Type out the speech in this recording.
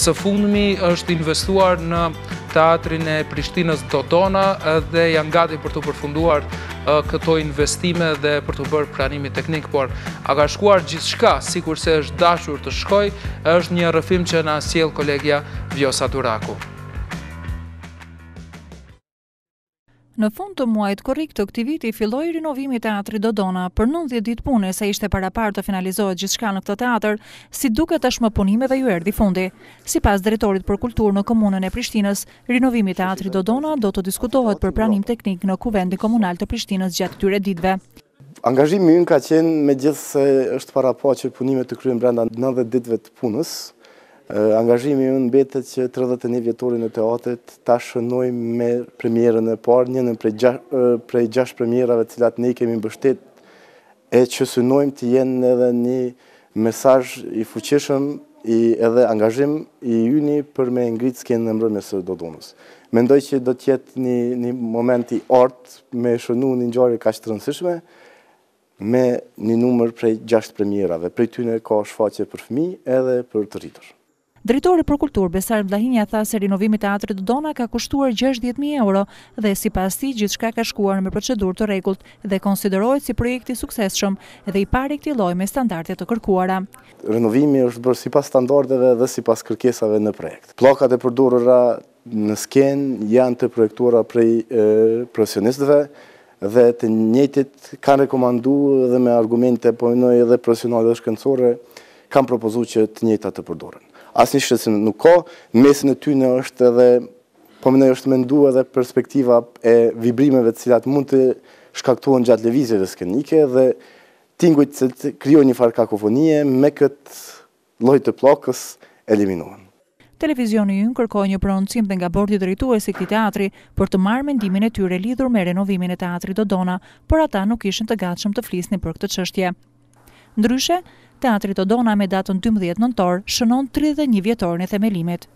Së fundëmi është investuar në teatrin e Prishtinës Dodona dhe janë gati për të përfunduar këto investime dhe për të bërë pranimi teknik, por a ka shkuar gjithë shka, si kurse është dashur të shkoj, është një rëfim që në asjel kolegja Vjosa Duraku. Në fund të muajt korrik të këtij viti filloi rinovimi i teatrit Dodona. Për 90 ditë pune sa ishte para parë të finalizohet gjithçka në këtë teatr, si duket tashmë punime dhe ju erdhi fundi. Sipas drejtorit për kulturë në komunën e Prishtinës, rinovimi i teatrit Dodona do të diskutohet për pranim teknik në Kuvendin Komunal të Prishtinës gjatë këtyre ditëve. Angazhimi ynë ka qenë me gjithë se është para po që punimet të kryen brenda 90 ditëve të punës, Angazhimi unë bete që 31 vjetori në teatrit ta shënoj me premierën e parë, një në prej gjasht premierave cilat ne kemi bështet e që synojmë të jenë edhe një mesaj i fuqeshëm edhe angazhim i uni për me ngritë s'ken në mërë me së donës. Mendoj që do tjetë një moment i artë me shënu një njërë i ka që të rëndësishme me një numër prej gjasht premierave, prej ty në ka shfaqe për fëmi edhe për të rritërë. Dritori për kultur, Besar Vlahinja, tha se rinovimi teatrit Dona ka kushtuar 60.000 euro dhe si pas ti gjithë shka ka shkuar me procedur të regullt dhe konsiderojt si projekti sukseshëm dhe i pari këti loj me standartet të kërkuara. Rinovimi është bërë si pas standardeve dhe si pas kërkesave në projekt. Plokat e përdurëra në sken janë të projektuara prej profesionistëve dhe të njëtit kanë rekomandu dhe me argumente pojnoj po edhe profesionale dhe shkëndësore kanë propozu që të njëta të përdurën asë një shqetësi nuk ka, mesin e ty në është edhe, po më në është mendu edhe perspektiva e vibrimeve cilat mund të shkaktuon gjatë levizjeve skenike dhe tingujt se të kryo një farë kakofonie me këtë lojtë të plakës eliminohen. Televizioni ju në kërkoj një prononcim dhe nga bordi drejtu e si këti teatri për të marrë mendimin e tyre lidhur me renovimin e teatri dona, për ata nuk ishën të gatshëm të flisni për këtë qështje. Ndryshe, Teatri Todona me datën 12 nëntor shënon 31 vjetorin e themelimit.